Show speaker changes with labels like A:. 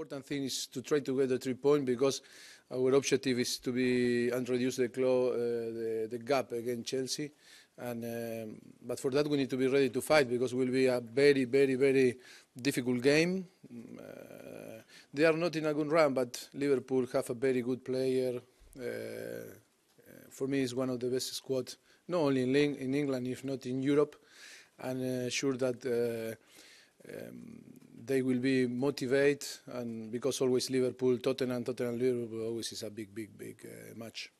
A: important thing is to try to get the three point because our objective is to be and reduce the, claw, uh, the, the, gap against Chelsea. And um, but for that we need to be ready to fight because it will be a very, very, very difficult game. Uh, they are not in a good run, but Liverpool have a very good player. Uh, uh for me, is one of the best squad, not only in, in England, if not in Europe. And uh, sure that. Uh, um, they will be motivated, and because always Liverpool, Tottenham, Tottenham, Liverpool always is a big, big, big uh, match.